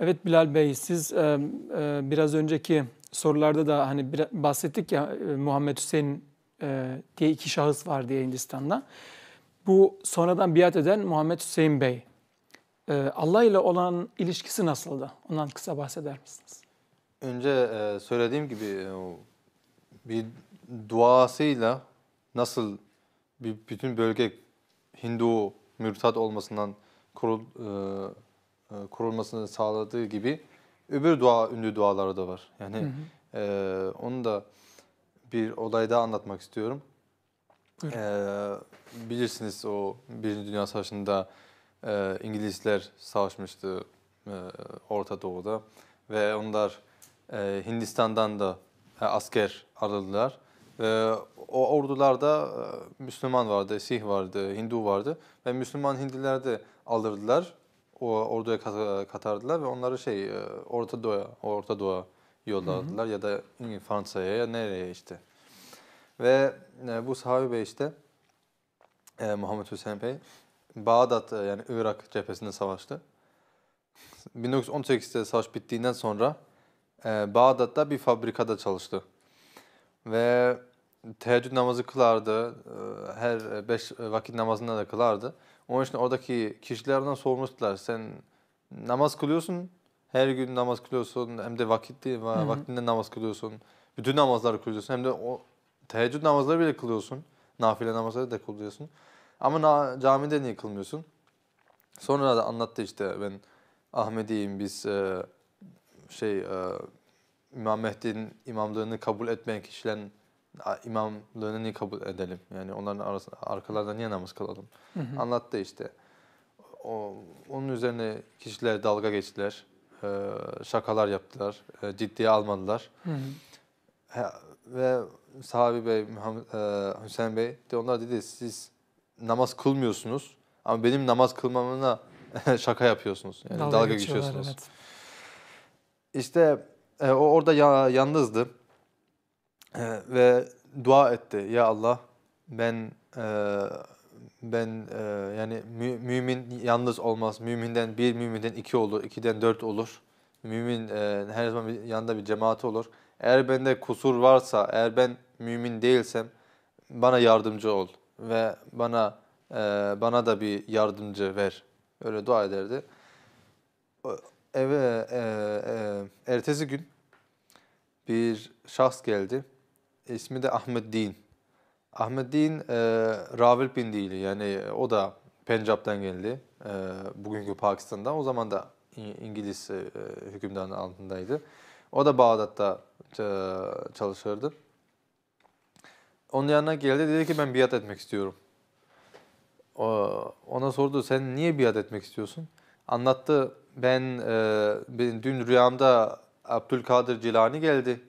Evet Bilal Bey siz e, e, biraz önceki sorularda da hani bahsettik ya Muhammed Hüseyin e, diye iki şahıs var diye Hindistan'da. Bu sonradan biat eden Muhammed Hüseyin Bey. E, Allah ile olan ilişkisi nasıldı? Ondan kısa bahseder misiniz? Önce e, söylediğim gibi e, bir duasıyla nasıl bir bütün bölge Hindu mürtad olmasından korul, e, e, kurulmasını sağladığı gibi öbür dua ünlü duaları da var. Yani hı hı. E, onu da bir olay daha anlatmak istiyorum. E, bilirsiniz o Birinci Dünya Savaşı'nda e, İngilizler savaşmıştı e, Orta Doğu'da ve onlar e, Hindistan'dan da e, asker aradılar. Ve o ordularda e, Müslüman vardı, Sih vardı, Hindu vardı ve Müslüman Hindiler de alırdılar o orduya katardılar ve onları şey e, Orta Doğu Orta Doğu yolladılar ya da Fransa'ya ya nereye işte. Ve e, bu sahabe bey işte e, Muhammed Hüseyin Bey Bağdat yani Irak cephesinde savaştı. 1918'de savaş bittiğinden sonra Bağdat'ta bir fabrikada çalıştı. Ve teheccüd namazı kılardı. E, her e, beş e, vakit namazında da kılardı. Onun için oradaki kişilerden sormuştular. Sen namaz kılıyorsun, her gün namaz kılıyorsun, hem de vakitli, vaktinde namaz kılıyorsun. Bütün namazları kılıyorsun, hem de o teheccüd namazları bile kılıyorsun. Nafile namazları da kılıyorsun. Ama na, camide niye kılmıyorsun? Sonra da anlattı işte ben Ahmediyim biz e, şey e, İmam Mehdi'nin imamlığını kabul etmeyen kişilerin imamlığını niye kabul edelim? Yani onların arasında, arkalarında niye namaz kılalım? Hı hı. Anlattı işte. O, onun üzerine kişiler dalga geçtiler. E, şakalar yaptılar. E, ciddiye almadılar. Hı hı. He, ve sahabi bey, Muhammed, e, Hüseyin bey de onlar dedi siz namaz kılmıyorsunuz ama benim namaz kılmamına şaka yapıyorsunuz. Yani dalga, dalga geçiyorsunuz. Evet. İşte e, o orada ya, yalnızdı. Ee, ve dua etti. Ya Allah ben e, ben e, yani mü, mümin yalnız olmaz. Müminden bir, müminden iki olur, ikiden dört olur. Mümin e, her zaman bir, yanında bir cemaati olur. Eğer bende kusur varsa, eğer ben mümin değilsem bana yardımcı ol ve bana e, bana da bir yardımcı ver. Öyle dua ederdi. Eve e, e, ertesi gün bir şahs geldi İsmi de Ahmet Din. Ahmet Din e, Ravalpindi'li yani o da Pencap'tan geldi. E, bugünkü Pakistan'dan. O zaman da İngiliz e, hükümdarının altındaydı. O da Bağdat'ta e, çalışırdı. Onun yanına geldi dedi ki ben biat etmek istiyorum. O, ona sordu sen niye biat etmek istiyorsun? Anlattı ben, e, ben dün rüyamda Abdülkadir Cilani geldi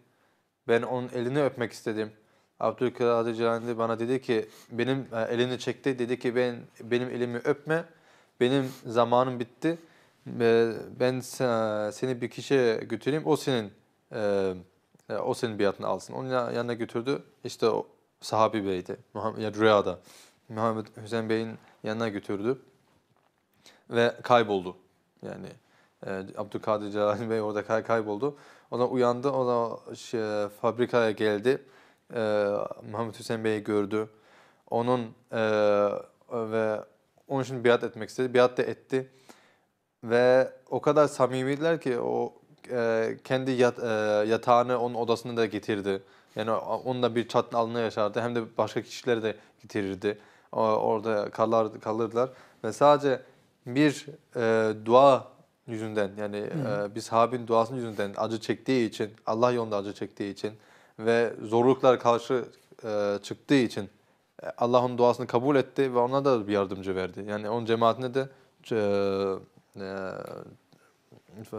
ben onun elini öpmek istedim. Abdülkadir Celani bana dedi ki benim e, elini çekti dedi ki ben benim elimi öpme. Benim zamanım bitti. Ben e, seni bir kişiye götüreyim. O senin e, o senin biatını alsın. Onun yanına götürdü. İşte o sahabi beydi. Muhammed yani rüyada. Muhammed Hüseyin Bey'in yanına götürdü ve kayboldu. Yani e, Abdülkadir Celal Bey orada kay kayboldu. Ona uyandı, ona şey, fabrikaya geldi. E, ee, Muhammed Hüseyin Bey'i gördü. Onun e, ve onun için biat etmek istedi. Biat da etti. Ve o kadar samimiydiler ki o e, kendi yat, e, yatağını onun odasına da getirdi. Yani onunla bir çatın alnı yaşardı. Hem de başka kişileri de getirirdi. Orada kalır, kalırdılar. Ve sadece bir e, dua yüzünden yani e, biz habibin duasının yüzünden acı çektiği için, Allah yolunda acı çektiği için ve zorluklar karşı e, çıktığı için e, Allah'ın duasını kabul etti ve ona da bir yardımcı verdi. Yani onun cemaatine de e, e, e,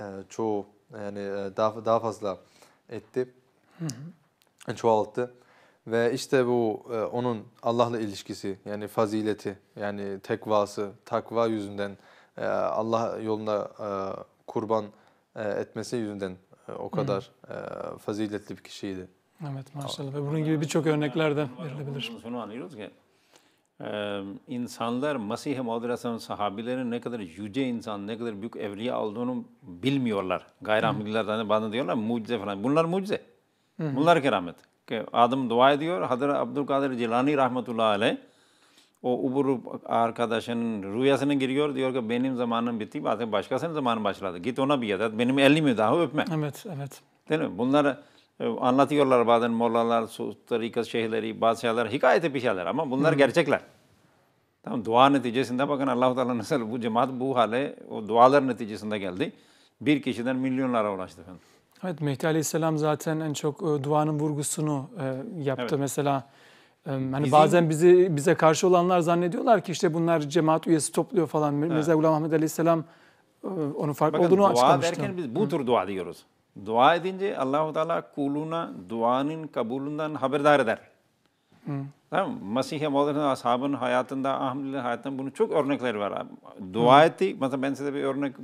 e çoğu yani e, daha daha fazla etti. Hı hı. Çoğalttı. Ve işte bu e, onun Allah'la ilişkisi yani fazileti yani tekvası, takva yüzünden ee, Allah yolunda e, kurban e, etmesi yüzünden e, o kadar Hı. faziletli bir kişiydi. Evet maşallah ve bunun gibi birçok örnekler de verilebilir. Şunu anlıyoruz ki insanlar Mesih-i Muhammed sahabilerin ne kadar yüce insan, ne kadar büyük evliya olduğunu bilmiyorlar. Gayrihamdillerden bana diyorlar mucize falan. Bunlar mucize. Bunlar keramet. Ki adam dua ediyor. Hazreti Abdülkadir Celani rahmetullahi aleyh o ubur arkadaşının rüyasına giriyor. Diyor ki benim zamanım bitti. Bazen başkasının zamanı başladı. Git ona bir yadat. Benim elimi daha öpme. Evet, evet. Değil mi? Bunlar e, anlatıyorlar bazen mollalar, tarikat şeyhleri, bazı şeyler, hikayete bir şeyler ama bunlar Hı. gerçekler. Tamam dua neticesinde bakın Allah-u Teala nasıl bu cemaat bu hale o dualar neticesinde geldi. Bir kişiden milyonlara ulaştı efendim. Evet Mehdi Aleyhisselam zaten en çok e, duanın vurgusunu e, yaptı. Evet. Mesela Hani Bizim... bazen bizi bize karşı olanlar zannediyorlar ki işte bunlar cemaat üyesi topluyor falan. Evet. Mirza Ahmet Aleyhisselam onun farklı Bakın, olduğunu dua açıklamıştı. derken biz bu tür dua diyoruz. Dua edince Allahu Teala kuluna duanın kabulünden haberdar eder. Hı. Tamam Masih-i Mevla'nın ashabının hayatında, Ahmet'in hayatında bunun çok örnekleri var. Abi. Dua hmm. ettik. Mesela ben size bir örnek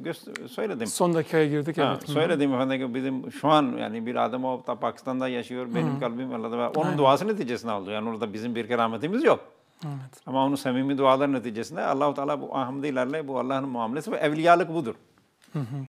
söyledim. Son dakikaya girdik. Ha, evet. Söyledim efendim bizim şu an yani bir adam o da Pakistan'da yaşıyor. Benim hmm. kalbim Allah'ta var. Onun Aynen. duası neticesinde oldu. Yani orada bizim bir kerametimiz yok. Evet. Ama onun samimi duaları neticesinde Allah-u Teala bu ahmdilerle bu Allah'ın muamelesi ve evliyalık budur. Hı hı.